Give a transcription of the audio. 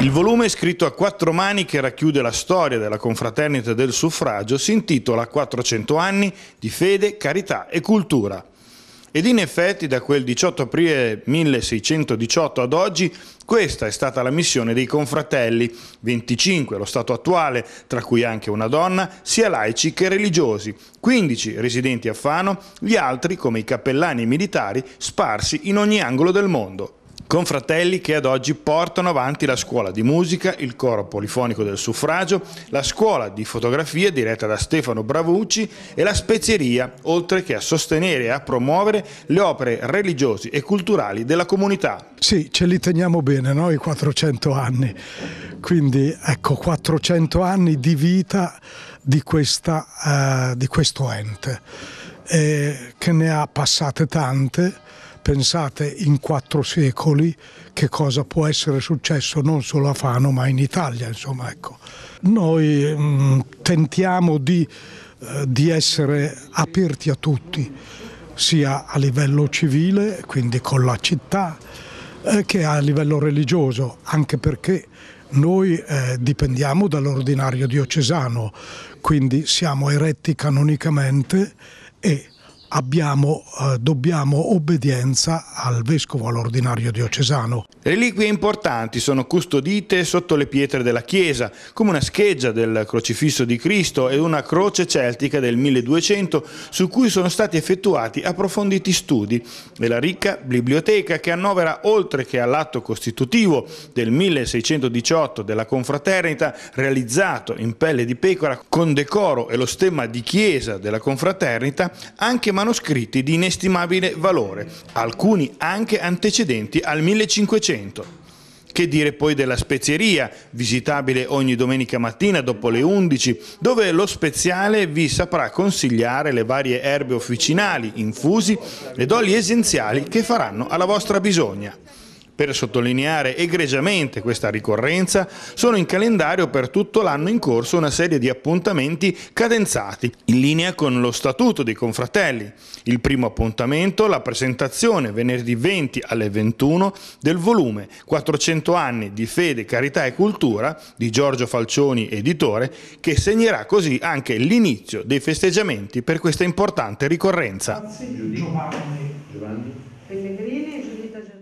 Il volume scritto a quattro mani che racchiude la storia della confraternita e del suffragio si intitola 400 anni di fede, carità e cultura. Ed in effetti da quel 18 aprile 1618 ad oggi questa è stata la missione dei confratelli, 25 lo stato attuale, tra cui anche una donna, sia laici che religiosi, 15 residenti a Fano, gli altri come i cappellani militari sparsi in ogni angolo del mondo confratelli che ad oggi portano avanti la scuola di musica, il coro polifonico del suffragio, la scuola di fotografia diretta da Stefano Bravucci e la spezieria, oltre che a sostenere e a promuovere le opere religiose e culturali della comunità. Sì, ce li teniamo bene noi 400 anni, quindi ecco 400 anni di vita di, questa, uh, di questo ente eh, che ne ha passate tante. Pensate in quattro secoli che cosa può essere successo non solo a Fano ma in Italia. Insomma, ecco. Noi mh, mm, tentiamo di, eh, di essere aperti a tutti, sia a livello civile, quindi con la città, eh, che a livello religioso, anche perché noi eh, dipendiamo dall'ordinario diocesano, quindi siamo eretti canonicamente 诶。abbiamo, eh, dobbiamo obbedienza al Vescovo, all'ordinario diocesano. Reliquie importanti sono custodite sotto le pietre della chiesa, come una scheggia del crocifisso di Cristo e una croce celtica del 1200 su cui sono stati effettuati approfonditi studi della ricca biblioteca che annovera oltre che all'atto costitutivo del 1618 della confraternita realizzato in pelle di pecora con decoro e lo stemma di chiesa della confraternita anche manoscritti di inestimabile valore, alcuni anche antecedenti al 1500. Che dire poi della spezieria, visitabile ogni domenica mattina dopo le 11, dove lo speziale vi saprà consigliare le varie erbe officinali, infusi ed oli essenziali che faranno alla vostra bisogna. Per sottolineare egregiamente questa ricorrenza, sono in calendario per tutto l'anno in corso una serie di appuntamenti cadenzati, in linea con lo Statuto dei Confratelli. Il primo appuntamento, la presentazione venerdì 20 alle 21 del volume 400 anni di fede, carità e cultura di Giorgio Falcioni, editore, che segnerà così anche l'inizio dei festeggiamenti per questa importante ricorrenza. Grazie. Giovanni. Pellegrini e Giuditta Giovanni.